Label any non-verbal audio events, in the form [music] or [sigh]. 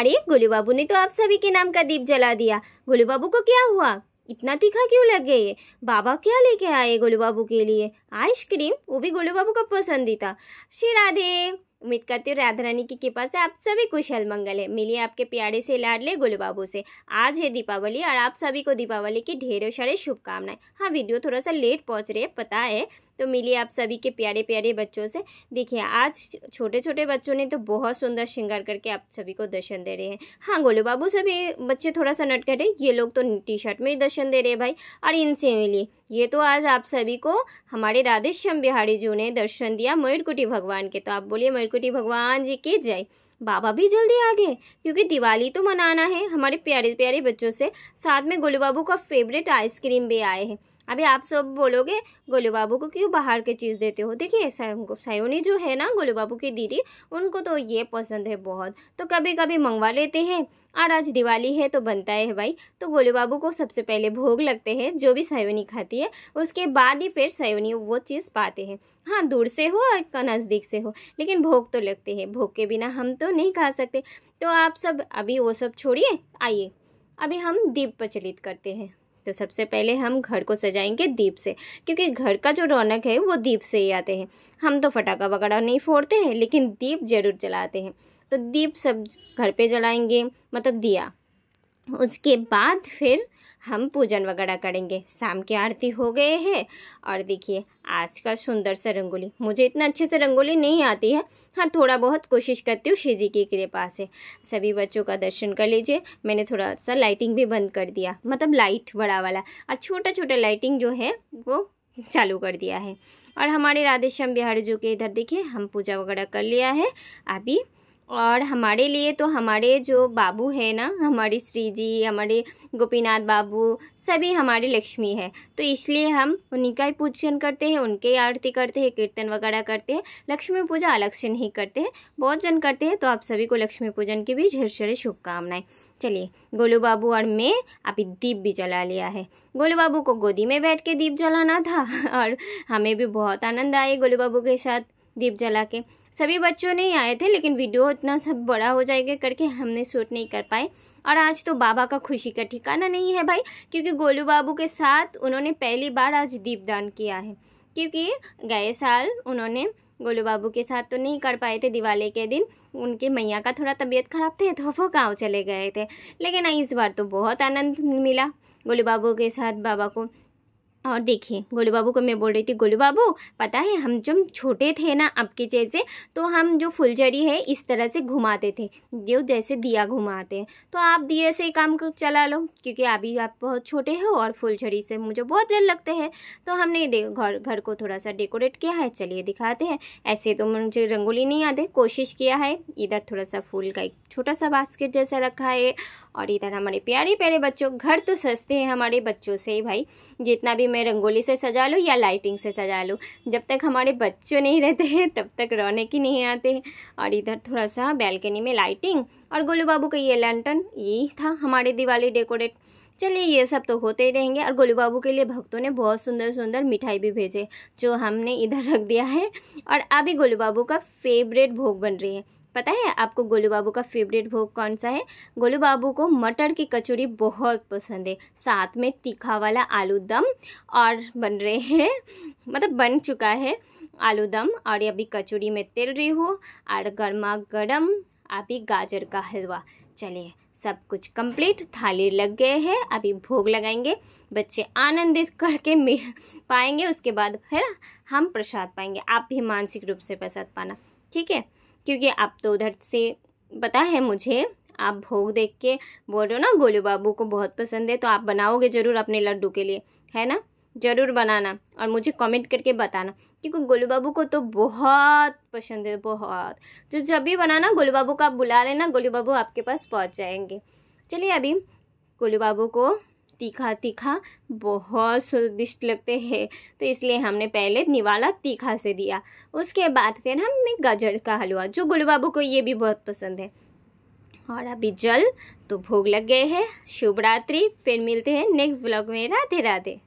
अरे गोलू बाबू ने तो आप सभी के नाम का दीप जला दिया गोलू बाबू को क्या हुआ इतना तीखा क्यों लग गए बाबा क्या लेके आए गोलू बाबू के लिए आइसक्रीम वो भी गोलू बाबू का पसंदीदा श्री राधे उम्मीद करती हूँ राधा रानी की कृपा से आप सभी कुशल मंगल है मिलिए आपके प्यारे से लाडले गोलू बाबू से आज है दीपावली और आप सभी को दीपावली की ढेरों सारे शुभकामनाएं हाँ वीडियो थोड़ा सा लेट पहुँच रही है पता है तो मिलिए आप सभी के प्यारे प्यारे बच्चों से देखिए आज छोटे छोटे बच्चों ने तो बहुत सुंदर श्रृंगार करके आप सभी को दर्शन दे रहे हैं हाँ गोलू बाबू भी बच्चे थोड़ा सा नटखट है ये लोग तो टी शर्ट में ही दर्शन दे रहे हैं भाई और इनसे मिलिए ये तो आज आप सभी को हमारे राधेश्याम बिहारी जी ने दर्शन दिया मयूरकुटी भगवान के तो आप बोलिए मयूरकुटी भगवान जी के जय बाबा भी जल्दी आ गए क्योंकि दिवाली तो मनाना है हमारे प्यारे प्यारे बच्चों से साथ में गोलू बाबू का फेवरेट आइसक्रीम भी आए हैं अभी आप सब बोलोगे गोलू बाबू को क्यों बाहर के चीज़ देते हो देखिए सायोनी जो है ना गोलू बाबू की दीदी उनको तो ये पसंद है बहुत तो कभी कभी मंगवा लेते हैं और आज दिवाली है तो बनता है भाई तो गोलू बाबू को सबसे पहले भोग लगते हैं जो भी सायोनी खाती है उसके बाद ही फिर सायोनी वो चीज़ पाते हैं हाँ दूर से हो और नज़दीक से हो लेकिन भोग तो लगते हैं भोग के बिना हम तो नहीं खा सकते तो आप सब अभी वो सब छोड़िए आइए अभी हम दीप प्रचलित करते हैं तो सबसे पहले हम घर को सजाएंगे दीप से क्योंकि घर का जो रौनक है वो दीप से ही आते हैं हम तो फटाखा वगैरह नहीं फोड़ते हैं लेकिन दीप जरूर जलाते हैं तो दीप सब घर पे जलाएंगे मतलब दिया उसके बाद फिर हम पूजन वगैरह करेंगे शाम की आरती हो गए हैं और देखिए आज का सुंदर सा रंगोली मुझे इतना अच्छे से रंगोली नहीं आती है हाँ थोड़ा बहुत कोशिश करती हूँ शिव जी की कृपा से सभी बच्चों का दर्शन कर लीजिए मैंने थोड़ा सा लाइटिंग भी बंद कर दिया मतलब लाइट बड़ा वाला और छोटा छोटा लाइटिंग जो है वो चालू कर दिया है और हमारे राधेश्याम बिहारी जो के इधर देखिए हम पूजा वगैरह कर लिया है अभी और हमारे लिए तो हमारे जो बाबू है ना हमारे श्री जी हमारे गोपीनाथ बाबू सभी हमारे लक्ष्मी है तो इसलिए हम उन्हीं का ही पूजन करते हैं उनके आरती करते हैं कीर्तन वगैरह करते हैं लक्ष्मी पूजा अलग से नहीं करते हैं बहुत जन करते हैं तो आप सभी को लक्ष्मी पूजन की भी ढेर सारी शुभकामनाएं चलिए गोलू बाबू और मैं अभी दीप भी जला लिया है गोलू बाबू को गोदी में बैठ के दीप जलाना था [laughs] और हमें भी बहुत आनंद आए गोलू बाबू के साथ दीप जला के सभी बच्चों नहीं आए थे लेकिन वीडियो इतना सब बड़ा हो जाएगा करके हमने शूट नहीं कर पाए और आज तो बाबा का खुशी का ठिकाना नहीं है भाई क्योंकि गोलू बाबू के साथ उन्होंने पहली बार आज दीपदान किया है क्योंकि गए साल उन्होंने गोलू बाबू के साथ तो नहीं कर पाए थे दिवाली के दिन उनके मैया का थोड़ा तबीयत खराब थे तो वो गाँव चले गए थे लेकिन इस बार तो बहुत आनंद मिला गोलू बाबू के साथ बाबा को और देखिए गोलू बाबू को मैं बोल रही थी गोलू बाबू पता है हम जब छोटे थे ना आपके जैसे तो हम जो फुलझड़ी है इस तरह से घुमाते थे जो जैसे दिया घुमाते हैं तो आप दिए से काम चला लो क्योंकि अभी आप बहुत छोटे हो और फुलझड़ी से मुझे बहुत डर लगते हैं तो हमने घर घर को थोड़ा सा डेकोरेट किया है चलिए दिखाते हैं ऐसे तो मुझे रंगोली नहीं आते कोशिश किया है इधर थोड़ा सा फूल का एक छोटा सा बास्केट जैसा रखा है और इधर हमारे प्यारे प्यारे बच्चों घर तो सजते हैं हमारे बच्चों से ही भाई जितना भी मैं रंगोली से सजा लूँ या लाइटिंग से सजा लूँ जब तक हमारे बच्चों नहीं रहते हैं तब तक रौनक ही नहीं आते हैं और इधर थोड़ा सा बैल्कनी में लाइटिंग और गोलू बाबू का ये लैंटन यही था हमारे दिवाली डेकोरेट चलिए ये सब तो होते ही रहेंगे और गोलू बाबू के लिए भक्तों ने बहुत सुंदर सुंदर मिठाई भी भेजे जो हमने इधर रख दिया है और अभी गोलू बाबू का फेवरेट भोग बन रही है पता है आपको गोलू बाबू का फेवरेट भोग कौन सा है गोलू बाबू को मटर की कचौड़ी बहुत पसंद है साथ में तीखा वाला आलू दम और बन रहे हैं मतलब बन चुका है आलू दम और ये अभी कचौड़ी में तेल रही हूँ और गर्मा गर्म अभी गाजर का हलवा चलिए सब कुछ कंप्लीट थाली लग गए हैं अभी भोग लगाएंगे बच्चे आनंदित करके पाएंगे उसके बाद फिर हम प्रसाद पाएंगे आप भी मानसिक रूप से प्रसाद पाना ठीक है क्योंकि आप तो उधर से पता है मुझे आप भोग देख के बोल रहे हो ना गोलू बाबू को बहुत पसंद है तो आप बनाओगे ज़रूर अपने लड्डू के लिए है ना ज़रूर बनाना और मुझे कमेंट करके बताना क्योंकि गोलू बाबू को तो बहुत पसंद है बहुत तो जब भी बनाना गोलू बाबू का बुला लेना गोलू बाबू आपके पास पहुंच जाएंगे चलिए अभी गोलू बाबू को तीखा तीखा बहुत स्वादिष्ट लगते हैं तो इसलिए हमने पहले निवाला तीखा से दिया उसके बाद फिर हमने गाजर का हलवा जो गुड़ बाबू को ये भी बहुत पसंद है और अभी जल तो भोग लग गए हैं शुभ रात्रि फिर मिलते हैं नेक्स्ट ब्लॉग में राधे राधे